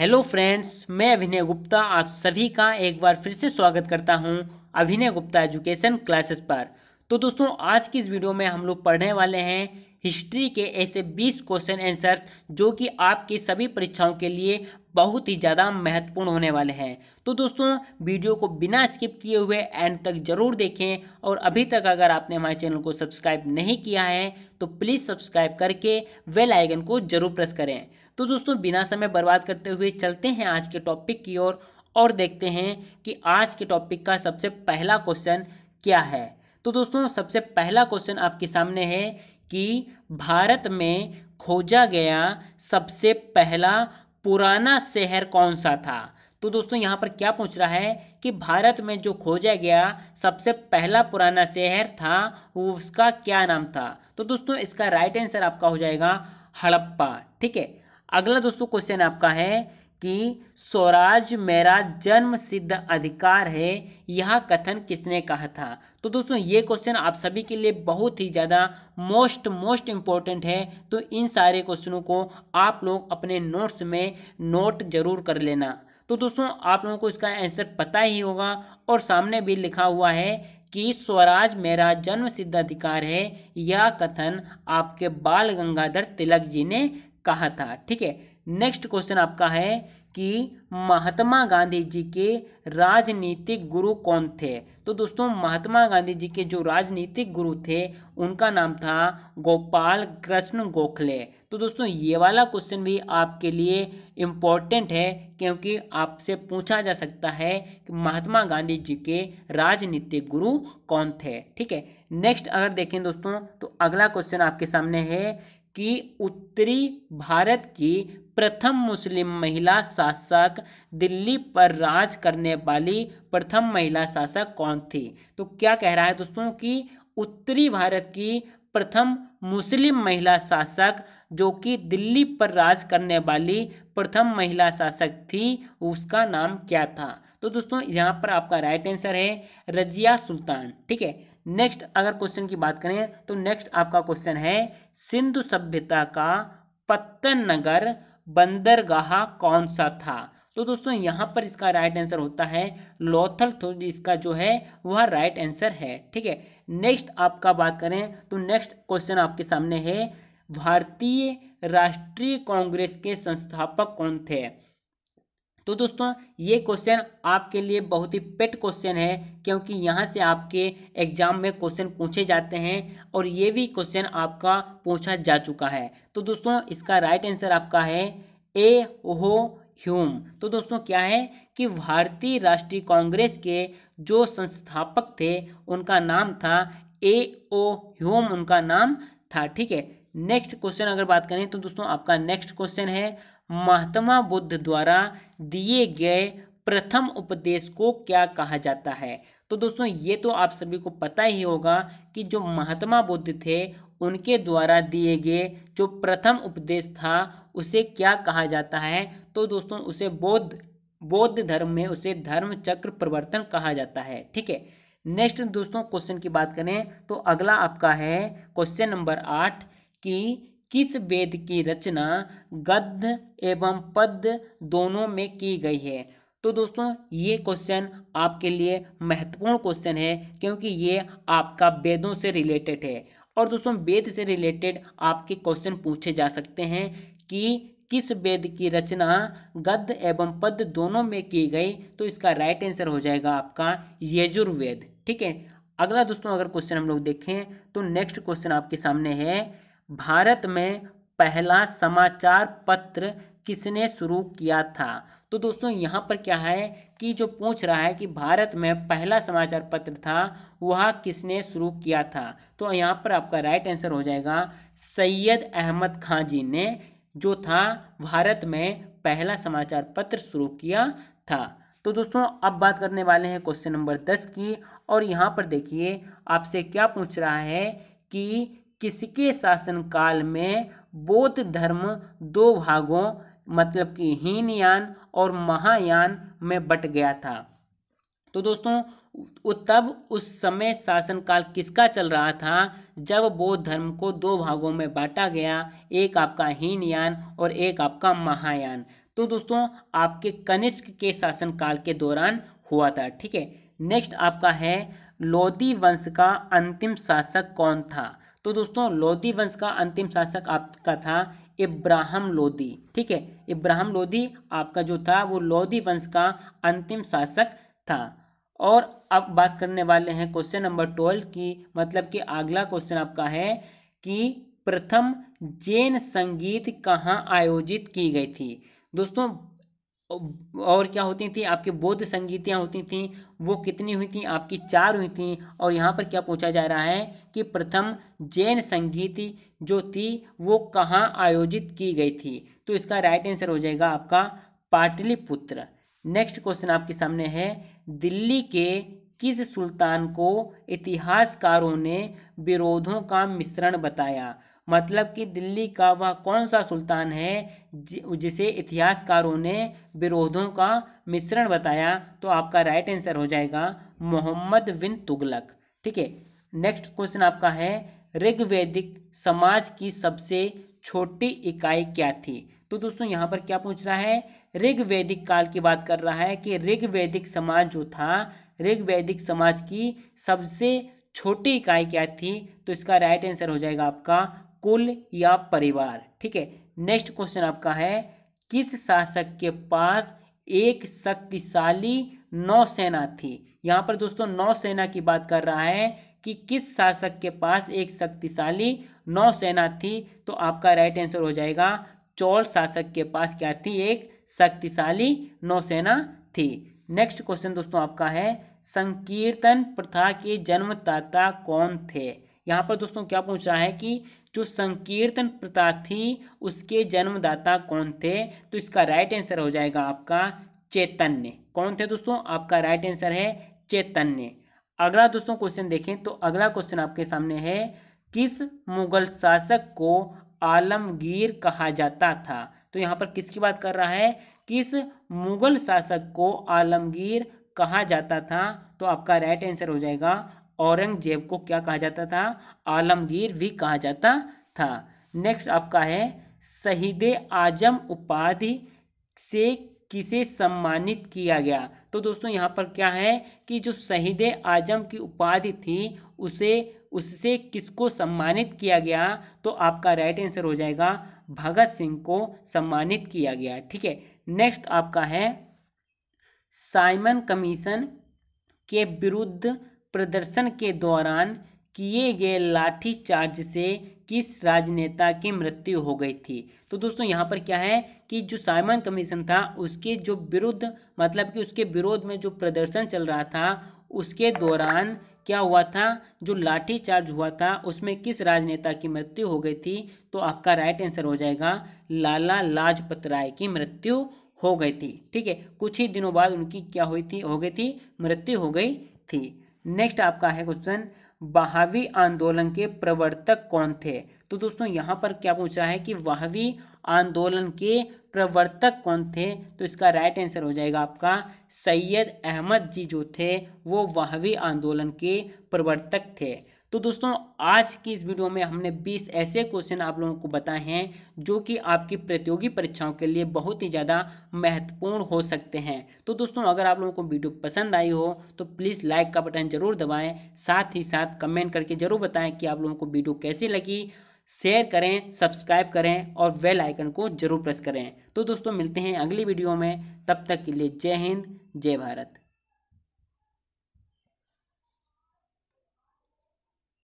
hello friends मैं अभिनय गुप्ता आप सभी का एक बार फिर से स्वागत करता हूं अभिनय गुप्ता एजुकेशन क्लासेस पर तो दोस्तों आज की इस वीडियो में हम लोग पढ़ने वाले हैं हिस्ट्री के ऐसे 20 क्वेश्चन आंसर्स जो कि आपकी सभी परीक्षाओं के लिए बहुत ही ज़्यादा महत्वपूर्ण होने वाले हैं तो दोस्तों वीडियो को बिना स्किप किए हुए एंड तक जरूर देखें और अभी तक अगर आपने हमारे चैनल को सब्सक्राइब नहीं किया है तो प्लीज़ सब्सक्राइब करके वेल आइकन को जरूर प्रेस करें तो दोस्तों बिना समय बर्बाद करते हुए चलते हैं आज के टॉपिक की ओर और, देखते हैं कि आज के टॉपिक का सबसे पहला क्वेश्चन क्या है तो दोस्तों सबसे पहला क्वेश्चन आपके सामने है कि भारत में खोजा गया सबसे पहला पुराना शहर कौन सा था तो दोस्तों यहाँ पर क्या पूछ रहा है कि भारत में जो खोजा गया सबसे पहला पुराना शहर था वो उसका क्या नाम था तो दोस्तों इसका राइट आंसर आपका हो जाएगा हड़प्पा ठीक है अगला दोस्तों क्वेश्चन आपका है कि स्वराज मेरा जन्म सिद्ध अधिकार है यह कथन किसने कहा था तो दोस्तों ये क्वेश्चन आप सभी के लिए बहुत ही ज़्यादा मोस्ट मोस्ट इम्पॉर्टेंट है तो इन सारे क्वेश्चनों को आप लोग अपने नोट्स में नोट जरूर कर लेना तो दोस्तों आप लोगों को इसका आंसर पता ही होगा और सामने भी लिखा हुआ है कि स्वराज मेरा जन्म सिद्ध अधिकार है यह कथन आपके बाल गंगाधर तिलक जी ने कहा था ठीक है नेक्स्ट क्वेश्चन आपका है कि महात्मा गांधी जी के राजनीतिक गुरु कौन थे तो दोस्तों महात्मा गांधी जी के जो राजनीतिक गुरु थे उनका नाम था गोपाल कृष्ण गोखले तो दोस्तों ये वाला क्वेश्चन भी आपके लिए इम्पोर्टेंट है क्योंकि आपसे पूछा जा सकता है कि महात्मा गांधी जी के राजनीतिक गुरु कौन थे ठीक है नेक्स्ट अगर देखें दोस्तों तो अगला क्वेश्चन आपके सामने है कि उत्तरी भारत की प्रथम मुस्लिम महिला शासक दिल्ली पर राज करने वाली प्रथम महिला शासक कौन थी तो क्या कह रहा है दोस्तों कि उत्तरी भारत की प्रथम मुस्लिम महिला शासक जो कि दिल्ली पर राज करने वाली प्रथम महिला शासक थी उसका नाम क्या था तो दोस्तों यहाँ पर आपका राइट आंसर है रजिया सुल्तान ठीक है नेक्स्ट अगर क्वेश्चन की बात करें तो नेक्स्ट आपका क्वेश्चन है सिंधु सभ्यता का पत्तन नगर बंदरगाह कौन सा था तो दोस्तों यहाँ पर इसका राइट आंसर होता है लोथल थोड़ी तो इसका जो है वह राइट आंसर है ठीक है नेक्स्ट आपका बात करें तो नेक्स्ट क्वेश्चन आपके सामने है भारतीय राष्ट्रीय कांग्रेस के संस्थापक कौन थे तो दोस्तों ये क्वेश्चन आपके लिए बहुत ही पेट क्वेश्चन है क्योंकि यहाँ से आपके एग्जाम में क्वेश्चन पूछे जाते हैं और ये भी क्वेश्चन आपका पूछा जा चुका है तो दोस्तों इसका राइट आंसर आपका है ए हो ह्यूम तो दोस्तों क्या है कि भारतीय राष्ट्रीय कांग्रेस के जो संस्थापक थे उनका नाम था ए ओ ह्यूम उनका नाम था ठीक है नेक्स्ट क्वेश्चन अगर बात करें तो दोस्तों आपका नेक्स्ट क्वेश्चन है महात्मा बुद्ध द्वारा दिए गए प्रथम उपदेश को क्या कहा जाता है तो दोस्तों ये तो आप सभी को पता ही होगा कि जो महात्मा बुद्ध थे उनके द्वारा दिए गए जो प्रथम उपदेश था उसे क्या कहा जाता है तो दोस्तों उसे बौद्ध बौद्ध धर्म में उसे धर्म चक्र प्रवर्तन कहा जाता है ठीक है नेक्स्ट दोस्तों क्वेश्चन की बात करें तो अगला आपका है क्वेश्चन नंबर आठ कि किस वेद की रचना गद्य एवं पद्य दोनों में की गई है तो दोस्तों ये क्वेश्चन आपके लिए महत्वपूर्ण क्वेश्चन है क्योंकि ये आपका वेदों से रिलेटेड है और दोस्तों वेद से रिलेटेड आपके क्वेश्चन पूछे जा सकते हैं कि किस वेद की रचना गद्य एवं पद्य दोनों में की गई तो इसका राइट आंसर हो जाएगा आपका यजुर्वेद ठीक है अगला दोस्तों अगर क्वेश्चन हम लोग देखें तो नेक्स्ट क्वेश्चन आपके सामने है भारत में पहला समाचार पत्र किसने शुरू किया था तो दोस्तों यहाँ पर क्या है कि जो पूछ रहा है कि भारत में पहला समाचार पत्र था वह किसने शुरू किया था तो यहाँ पर आपका राइट आंसर हो जाएगा सैयद अहमद खान जी ने जो था भारत में पहला समाचार पत्र शुरू किया था तो दोस्तों अब बात करने वाले हैं क्वेश्चन नंबर दस की और यहाँ पर देखिए आपसे क्या पूछ रहा है कि किसके शासनकाल में बौद्ध धर्म दो भागों मतलब कि हीनयान और महायान में बट गया था तो दोस्तों वो तब उस समय शासनकाल किसका चल रहा था जब बौद्ध धर्म को दो भागों में बांटा गया एक आपका हीनयान और एक आपका महायान तो दोस्तों आपके कनिष्क के शासनकाल के दौरान हुआ था ठीक है नेक्स्ट आपका है लोदी वंश का अंतिम शासक कौन था तो दोस्तों लोधी वंश का अंतिम शासक आपका था इब्राहिम लोधी ठीक है इब्राहिम लोधी आपका जो था वो लोधी वंश का अंतिम शासक था और अब बात करने वाले हैं क्वेश्चन नंबर ट्वेल्व की मतलब कि अगला क्वेश्चन आपका है कि प्रथम जैन संगीत कहाँ आयोजित की गई थी दोस्तों और क्या होती थी आपके बौद्ध संगीतियाँ होती थी वो कितनी हुई थी आपकी चार हुई थी और यहाँ पर क्या पूछा जा रहा है कि प्रथम जैन संगीत जो थी वो कहाँ आयोजित की गई थी तो इसका राइट आंसर हो जाएगा आपका पाटलिपुत्र नेक्स्ट क्वेश्चन आपके सामने है दिल्ली के किस सुल्तान को इतिहासकारों ने विरोधों का मिश्रण बताया मतलब कि दिल्ली का वह कौन सा सुल्तान है जिसे इतिहासकारों ने विरोधों का मिश्रण बताया तो आपका राइट आंसर हो जाएगा मोहम्मद बिन तुगलक ठीक है नेक्स्ट क्वेश्चन आपका है ऋग्वेदिक समाज की सबसे छोटी इकाई क्या थी तो दोस्तों यहाँ पर क्या पूछ रहा है ऋग्वेदिक काल की बात कर रहा है कि ऋग्वेदिक समाज जो था ऋग्वेदिक समाज की सबसे छोटी इकाई क्या थी तो इसका राइट आंसर हो जाएगा आपका कुल या परिवार ठीक है नेक्स्ट क्वेश्चन आपका है किस शासक के पास एक शक्तिशाली नौसेना थी यहाँ पर दोस्तों नौसेना की बात कर रहा है कि किस शासक के पास एक शक्तिशाली नौसेना थी तो आपका राइट आंसर हो जाएगा चौल शासक के पास क्या थी एक शक्तिशाली नौसेना थी नेक्स्ट क्वेश्चन दोस्तों आपका है संकीर्तन प्रथा के जन्मदाता कौन थे यहाँ पर दोस्तों क्या पूछ रहा है कि जो संकीर्तन प्रताप थी उसके जन्मदाता कौन थे तो इसका राइट आंसर हो जाएगा आपका चैतन्य कौन थे दोस्तों आपका राइट आंसर है चैतन्य अगला दोस्तों क्वेश्चन देखें तो अगला क्वेश्चन आपके सामने है किस मुगल शासक को आलमगीर कहा जाता था तो यहाँ पर किसकी बात कर रहा है किस मुगल शासक को आलमगीर कहा जाता था तो आपका राइट आंसर हो जाएगा औरंगजेब को क्या कहा जाता था आलमगीर भी कहा जाता था नेक्स्ट आपका है शहीद आजम उपाधि से किसे सम्मानित किया गया तो दोस्तों यहाँ पर क्या है कि जो शहीद आजम की उपाधि थी उसे उससे किसको सम्मानित किया गया तो आपका राइट आंसर हो जाएगा भगत सिंह को सम्मानित किया गया ठीक है नेक्स्ट आपका है साइमन कमीशन के विरुद्ध प्रदर्शन के दौरान किए गए लाठीचार्ज से किस राजनेता की मृत्यु हो गई थी तो दोस्तों यहाँ पर क्या है कि जो साइमन कमीशन था उसके जो विरुद्ध मतलब कि उसके विरोध में जो प्रदर्शन चल रहा था उसके दौरान क्या हुआ था जो लाठीचार्ज हुआ था उसमें किस राजनेता की मृत्यु हो गई थी तो आपका राइट आंसर हो जाएगा लाला लाजपत राय की मृत्यु हो गई थी ठीक है कुछ ही दिनों बाद उनकी क्या हुई थी हो गई थी मृत्यु हो गई थी नेक्स्ट आपका है क्वेश्चन बहावी आंदोलन के प्रवर्तक कौन थे तो दोस्तों यहाँ पर क्या पूछा है कि वहावी आंदोलन के प्रवर्तक कौन थे तो इसका राइट आंसर हो जाएगा आपका सैयद अहमद जी जो थे वो वहावी आंदोलन के प्रवर्तक थे तो दोस्तों आज की इस वीडियो में हमने 20 ऐसे क्वेश्चन आप लोगों को बताए हैं जो कि आपकी प्रतियोगी परीक्षाओं के लिए बहुत ही ज़्यादा महत्वपूर्ण हो सकते हैं तो दोस्तों अगर आप लोगों को वीडियो पसंद आई हो तो प्लीज़ लाइक का बटन जरूर दबाएं साथ ही साथ कमेंट करके ज़रूर बताएं कि आप लोगों को वीडियो कैसी लगी शेयर करें सब्सक्राइब करें और वेल आइकन को जरूर प्रेस करें तो दोस्तों मिलते हैं अगली वीडियो में तब तक के लिए जय हिंद जय भारत